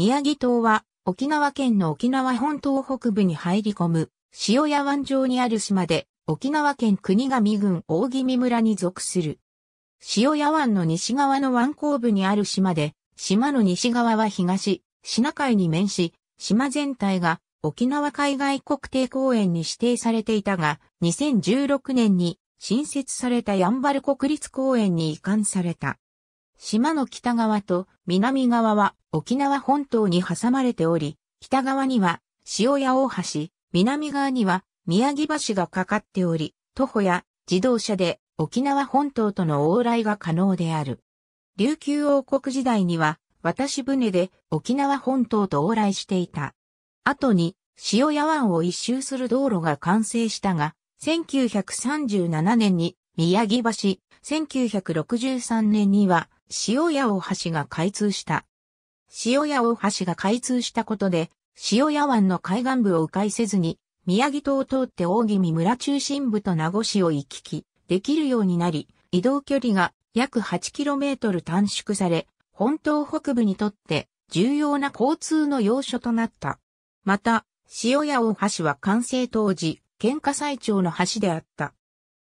宮城島は沖縄県の沖縄本島北部に入り込む塩屋湾上にある島で沖縄県国頭郡大宜味村に属する。塩屋湾の西側の湾口部にある島で島の西側は東、シナ海に面し、島全体が沖縄海外国定公園に指定されていたが、2016年に新設されたやんばる国立公園に移管された。島の北側と南側は沖縄本島に挟まれており、北側には塩屋大橋、南側には宮城橋がかかっており、徒歩や自動車で沖縄本島との往来が可能である。琉球王国時代には渡し船で沖縄本島と往来していた。後に塩屋湾を一周する道路が完成したが、1937年に宮城橋、1963年には、塩屋大橋が開通した。塩屋大橋が開通したことで、塩屋湾の海岸部を迂回せずに、宮城島を通って大宜味村中心部と名護市を行き来できるようになり、移動距離が約 8km 短縮され、本島北部にとって重要な交通の要所となった。また、塩屋大橋は完成当時、喧嘩最長の橋であった。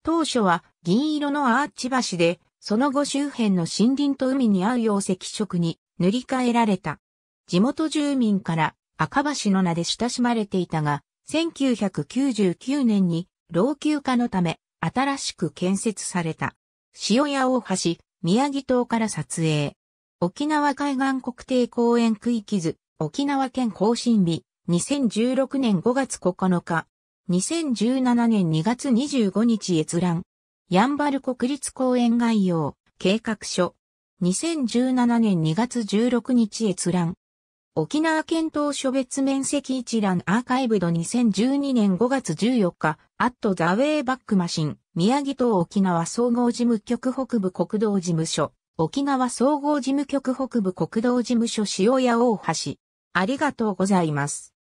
当初は銀色のアーチ橋で、その後周辺の森林と海に合うよう赤色に塗り替えられた。地元住民から赤橋の名で親しまれていたが、1999年に老朽化のため新しく建設された。塩屋大橋、宮城島から撮影。沖縄海岸国定公園区域図、沖縄県更新日、2016年5月9日。2017年2月25日閲覧。ヤンバル国立公園概要、計画書。2017年2月16日閲覧。沖縄県島書別面積一覧アーカイブド2012年5月14日、アットザウェイバックマシン、宮城島沖縄総合事務局北部国道事務所、沖縄総合事務局北部国道事務所塩屋大橋。ありがとうございます。